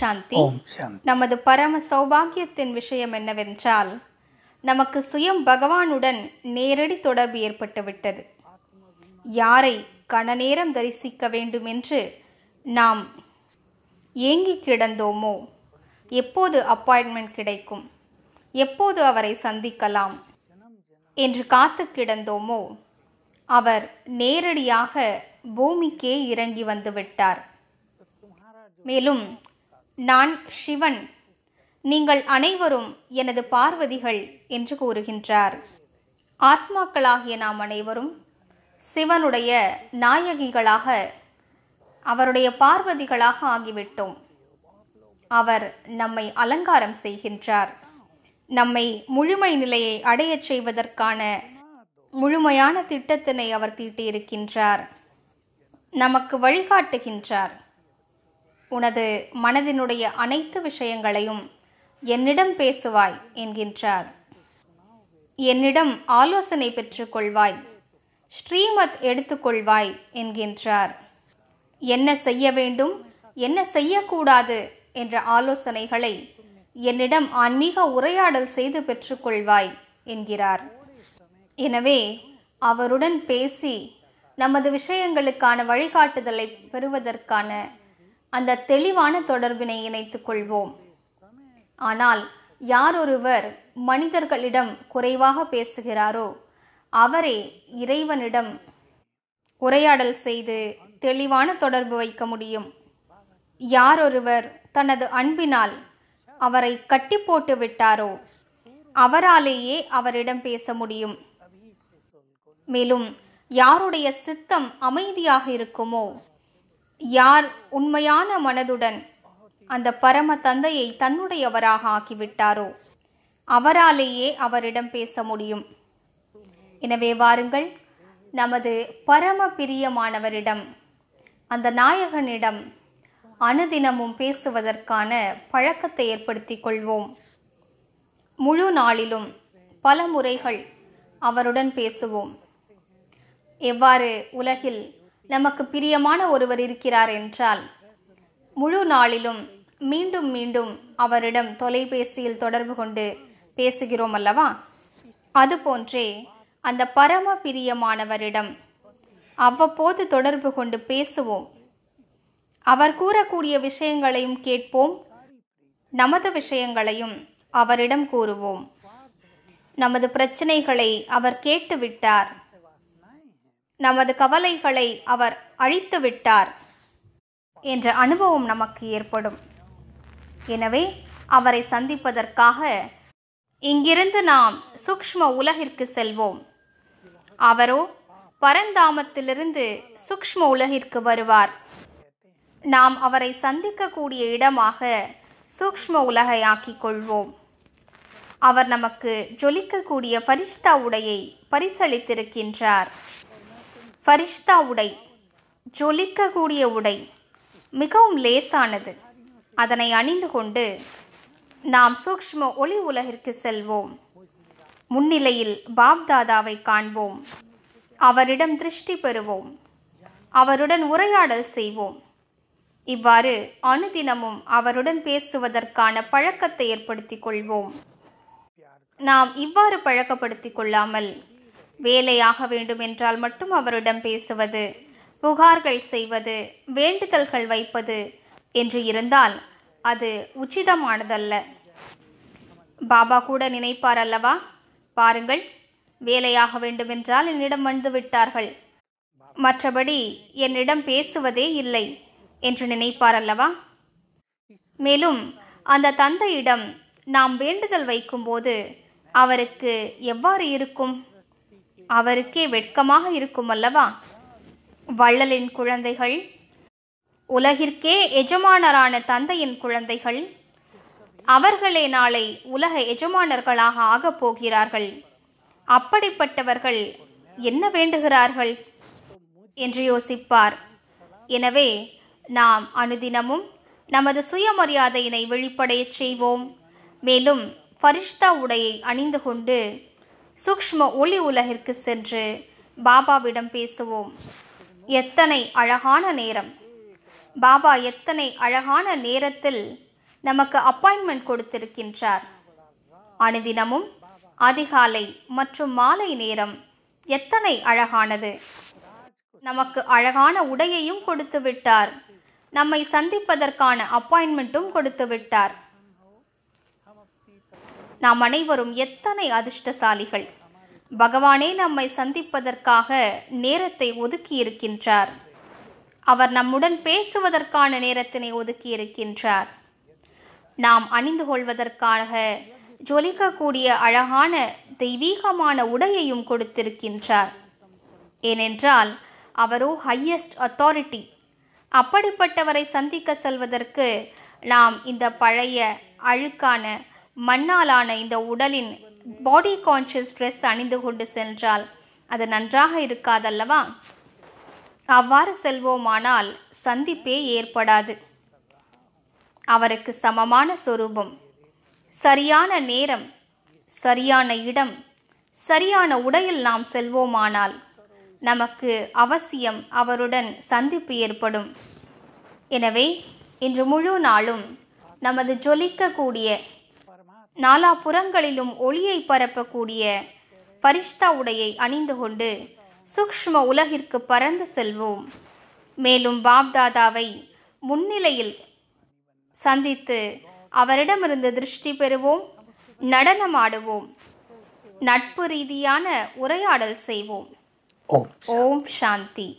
சாந்தி நமது பரம சௌபாகியத்தின் விஷயம் என்னவென்றால் நமக்கு சுயம் பகவானுடன் நேரடி தொடர்பு ஏற்பட்டுவிட்டது யாரை கணநேரம் தரிசிக்க வேண்டும் என்று நாம் ஏங்கி கிடந்தோமோ எப்போது அப்பாயின்மெண்ட் கிடைக்கும் எப்போது அவரை சந்திக்கலாம் என்று காத்து கிடந்தோமோ அவர் நேரடியாக பூமிக்கே இறங்கி வந்துவிட்டார் மேலும் நான் சிவன் நீங்கள் அனைவரும் எனது பார்வதிகள் என்று கூறுகின்றார் ஆத்மாக்களாகிய நாம் அனைவரும் சிவனுடைய நாயகிகளாக அவருடைய பார்வதிகளாக ஆகிவிட்டோம் அவர் நம்மை அலங்காரம் செய்கின்றார் நம்மை முழுமை நிலையை அடையச் செய்வதற்கான முழுமையான திட்டத்தினை அவர் தீட்டியிருக்கின்றார் நமக்கு வழிகாட்டுகின்றார் உனது மனதினுடைய அனைத்து விஷயங்களையும் என்னிடம் பேசுவாய் என்கின்றார் என்னிடம் ஆலோசனை பெற்றுக்கொள்வாய் ஸ்ரீமத் எடுத்துக்கொள்வாய் என்கின்றார் என்ன செய்ய வேண்டும் என்ன செய்யக்கூடாது என்ற ஆலோசனைகளை என்னிடம் ஆன்மீக உரையாடல் செய்து பெற்றுக்கொள்வாய் என்கிறார் எனவே அவருடன் பேசி நமது விஷயங்களுக்கான வழிகாட்டுதலை பெறுவதற்கான அந்த தெளிவான தொடர்பினை இணைத்துக் கொள்வோம் ஆனால் யாரொருவர் மனிதர்களிடம் குறைவாக பேசுகிறாரோ அவரே இறைவனிடம் உரையாடல் செய்து தெளிவான தொடர்பு வைக்க முடியும் யாரொருவர் தனது அன்பினால் அவரை கட்டி போட்டு விட்டாரோ அவராலேயே அவரிடம் பேச முடியும் மேலும் யாருடைய சித்தம் அமைதியாக இருக்குமோ யார் உண்மையான மனதுடன் அந்த பரம தந்தையை தன்னுடையவராக ஆக்கிவிட்டாரோ அவராலேயே அவரிடம் பேச முடியும் எனவே வாருங்கள் நமது பரம பிரியமானவரிடம் அந்த நாயகனிடம் அனுதினமும் பேசுவதற்கான பழக்கத்தை ஏற்படுத்தி கொள்வோம் முழு நாளிலும் பல முறைகள் அவருடன் பேசுவோம் எவ்வாறு உலகில் நமக்கு பிரியமான ஒருவர் இருக்கிறார் என்றால் முழு நாளிலும் மீண்டும் மீண்டும் அவரிடம் தொலைபேசியில் தொடர்பு கொண்டு பேசுகிறோம் அல்லவா அதுபோன்றே அந்த பரம பிரியமானவரிடம் அவ்வப்போது தொடர்பு கொண்டு பேசுவோம் அவர் கூறக்கூடிய விஷயங்களையும் கேட்போம் நமது விஷயங்களையும் அவரிடம் கூறுவோம் நமது பிரச்சனைகளை அவர் கேட்டுவிட்டார் நமது கவலைகளை அவர் அழித்து விட்டார் என்ற அனுபவம் நமக்கு ஏற்படும் எனவே அவரை சந்திப்பதற்காக இங்கிருந்து நாம் சூக்ஷ்ம உலகிற்கு செல்வோம் அவரோ பரந்தாமத்திலிருந்து சூக்ஷ்ம உலகிற்கு வருவார் நாம் அவரை சந்திக்கக்கூடிய இடமாக சூக்ஷ்ம உலகை ஆக்கிக் கொள்வோம் அவர் நமக்கு ஜொலிக்கக்கூடிய பரிஷ்தா உடையை பரிசளித்திருக்கின்றார் ஃபரிஷ்தா உடை ஜொலிக்கக்கூடிய உடை மிகவும் லேசானது அதனை அணிந்து கொண்டு நாம் சூக்ஷ்ம ஒளி உலகிற்கு செல்வோம் முன்னிலையில் பாப்தாதாவை காண்போம் அவரிடம் திருஷ்டி பெறுவோம் அவருடன் உரையாடல் செய்வோம் இவ்வாறு அனுதினமும் அவருடன் பேசுவதற்கான பழக்கத்தை ஏற்படுத்திக் கொள்வோம் நாம் இவ்வாறு பழக்கப்படுத்திக் கொள்ளாமல் வேலையாக வேண்டும் என்றால் மட்டும் அவரிடம் பேசுவது புகார்கள் செய்வது வேண்டுதல்கள் வைப்பது என்று இருந்தால் அது உச்சிதமானதல்ல பாபா கூட நினைப்பார் அல்லவா பாருங்கள் வேலையாக வேண்டுமென்றால் என்னிடம் வந்து விட்டார்கள் மற்றபடி என்னிடம் பேசுவதே இல்லை என்று நினைப்பார் அல்லவா மேலும் அந்த தந்தையிடம் நாம் வேண்டுதல் வைக்கும்போது அவருக்கு எவ்வாறு இருக்கும் அவருக்கே வெட்கமாக இருக்கும் அல்லவா வள்ளலின் குழந்தைகள் உலகிற்கே எஜமானரான தந்தையின் குழந்தைகள் அவர்களே நாளை உலக எஜமானர்களாக ஆகப் போகிறார்கள் அப்படிப்பட்டவர்கள் என்ன வேண்டுகிறார்கள் என்று யோசிப்பார் எனவே நாம் அனுதினமும் நமது சுயமரியாதையினை வெளிப்படையச் செய்வோம் மேலும் ஃபரிஷ்தா உடையை அணிந்து கொண்டு சூக்ஷ்ம ஒளி உலகிற்கு சென்று பாபாவிடம் பேசுவோம் எத்தனை அழகான நேரம் பாபா எத்தனை அழகான நேரத்தில் நமக்கு அப்பாயின்மெண்ட் கொடுத்திருக்கின்றார் அனுதினமும் அதிகாலை மற்றும் மாலை நேரம் எத்தனை அழகானது நமக்கு அழகான உடையையும் கொடுத்து விட்டார் நம்மை சந்திப்பதற்கான அப்பாயின்மெண்ட்டும் கொடுத்து விட்டார் நாம் அனைவரும் எத்தனை அதிர்ஷ்டசாலிகள் பகவானே நம்மை சந்திப்பதற்காக நேரத்தை ஒதுக்கி இருக்கின்றார் அவர் நம்முடன் பேசுவதற்கான நேரத்தினை ஒதுக்கி இருக்கின்றார் நாம் அணிந்து கொள்வதற்காக ஜொலிக்கக்கூடிய அழகான தெய்வீகமான உடையையும் கொடுத்திருக்கின்றார் ஏனென்றால் அவரோ ஹையஸ்ட் அத்தாரிட்டி அப்படிப்பட்டவரை சந்திக்க செல்வதற்கு நாம் இந்த பழைய அழுக்கான மண்ணாலான இந்த உடலின் பாடி கான்ஷியஸ் ட்ரெஸ் அணிந்து கொண்டு சென்றால் அது நன்றாக இருக்காதல்லவா அவ்வாறு செல்வோமானால் சந்திப்பே ஏற்படாது அவருக்கு சமமான சொரூபம் சரியான நேரம் சரியான இடம் சரியான உடையில் நாம் செல்வோமானால் நமக்கு அவசியம் அவருடன் சந்திப்பு ஏற்படும் எனவே இன்று முழு நாளும் நமது ஜொலிக்கக்கூடிய நாலா புறங்களிலும் ஒளியை பரப்பக்கூடிய பரிஷ்தா உடையை அணிந்து கொண்டு சூக்ஷ்ம உலகிற்கு பறந்து செல்வோம் மேலும் பாப்தாதாவை முன்னிலையில் சந்தித்து அவரிடமிருந்து திருஷ்டி பெறுவோம் நடனமாடுவோம் நட்பு ரீதியான உரையாடல் செய்வோம் ஓம் சாந்தி